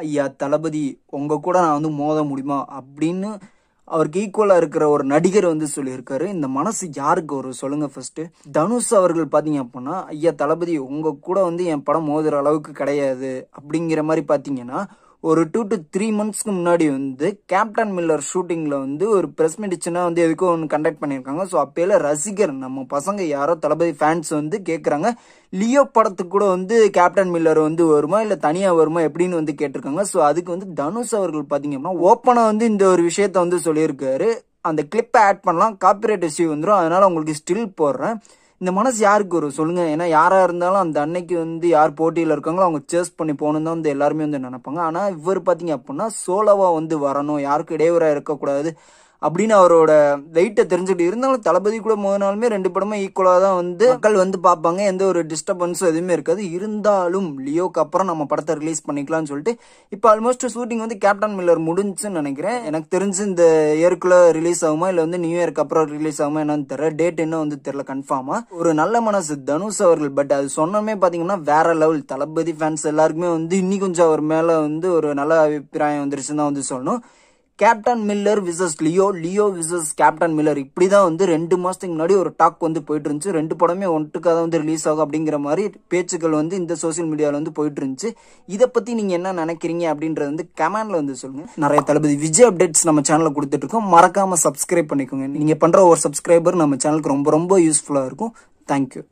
ஐயா தளபதி உங்கள் கூட நான் வந்து மோத முடியுமா அப்படின்னு அவருக்கு ஈக்குவலாக இருக்கிற ஒரு நடிகர் வந்து சொல்லியிருக்காரு இந்த மனசு யாருக்கு ஒரு சொல்லுங்கள் ஃபஸ்ட்டு தனுஷ் அவர்கள் பார்த்தீங்க அப்படின்னா ஐயா தளபதி உங்கள் கூட வந்து என் படம் மோதுகிற அளவுக்கு கிடையாது அப்படிங்கிற மாதிரி பாத்தீங்கன்னா ஒரு டூ டு த்ரீ மந்த்ஸ்க்கு முன்னாடி வந்து கேப்டன் மில்லர் ஷூட்டிங்கில் வந்து ஒரு ப்ரெஸ் மீடிச்சுனா வந்து எதுக்கும் ஒன்று கண்டக்ட் பண்ணியிருக்காங்க ஸோ அப்போயில ரசிகர் நம்ம பசங்க யாரோ தளபதி ஃபேன்ஸ் வந்து கேட்குறாங்க லியோ படத்துக்கு கூட வந்து கேப்டன் மில்லர் வந்து வருமா இல்லை தனியாக வருமா எப்படின்னு வந்து கேட்டிருக்காங்க ஸோ அதுக்கு வந்து தனுஷ் அவர்கள் பார்த்தீங்க அப்படின்னா ஓப்பனாக வந்து இந்த ஒரு விஷயத்த வந்து சொல்லியிருக்காரு அந்த கிளிப்பை ஆட் பண்ணலாம் காப்பிரைட் இஷ்யூ வந்துடும் அதனால் உங்களுக்கு ஸ்டில் போடுறேன் இந்த மனசு யாருக்கு வரும் சொல்லுங்கள் ஏன்னா யாராக இருந்தாலும் அந்த அன்னைக்கு வந்து யார் போட்டியில் இருக்காங்களோ அவங்க சேஸ் பண்ணி போகணுன்னு தான் வந்து எல்லாருமே வந்து நினைப்பாங்க ஆனால் இவர் பார்த்தீங்க அப்படின்னா சோலோவாக வந்து வரணும் யாருக்கும் இடையூறாக இருக்கக்கூடாது அப்படின்னு அவரோட வெயிட்டை தெரிஞ்சுக்கிட்டு இருந்தாலும் தளபதி கூட முதல் நாளுமே ரெண்டு படமும் ஈக்குவலாக தான் வந்து மக்கள் வந்து பார்ப்பாங்க எந்த ஒரு டிஸ்டர்பன்ஸும் எதுவுமே இருக்காது இருந்தாலும் லியோக்கு அப்புறம் நம்ம படத்தை ரிலீஸ் பண்ணிக்கலாம்னு சொல்லிட்டு இப்போ ஆல்மோஸ்ட் ஷூட்டிங் வந்து கேப்டன் மில்லர் முடிஞ்சுன்னு நினைக்கிறேன் எனக்கு தெரிஞ்சு இந்த இயர்க்குள்ள ரிலீஸ் ஆகுமா இல்லை வந்து நியூ இயர்க்கு அப்புறம் ரிலீஸ் ஆகுமா என்னன்னு தெரியல டேட் என்ன வந்து தெரியல கன்ஃபார்மா ஒரு நல்ல மனசு தனுஷ் அவர்கள் பட் அது சொன்னமே பார்த்தீங்கன்னா வேற லெவல் தளபதி ஃபேன்ஸ் எல்லாருக்குமே வந்து இன்னி கொஞ்சம் அவர் மேலே வந்து ஒரு நல்ல அபிப்பிராயம் வந்துருச்சுன்னு தான் வந்து சொல்லணும் Captain Miller versus Leo Leo versus Captain Miller இப்படி தான் வந்து ரெண்டு மாதத்துக்கு முன்னாடி ஒரு டாக் வந்து போயிட்டு இருந்துச்சு ரெண்டு படமே ஒன்றுக்காக வந்து ரிலீஸ் ஆகும் அப்படிங்கிற மாதிரி பேச்சுக்கள் வந்து இந்த சோசியல் மீடியாவில் வந்து போயிட்டு இருந்துச்சு இதை பற்றி நீங்கள் என்ன நினைக்கிறீங்க அப்படின்றது வந்து கமெண்டில் வந்து சொல்லுங்கள் நிறைய தளபதி விஜய் அப்டேட்ஸ் நம்ம சேனலில் கொடுத்துட்ருக்கோம் மறக்காமல் சப்ஸ்கிரைப் பண்ணிக்கோங்க நீங்கள் பண்ணுற ஒரு சப்ஸ்கிரைபர் நம்ம சேனலுக்கு ரொம்ப ரொம்ப யூஸ்ஃபுல்லாக இருக்கும் தேங்க்யூ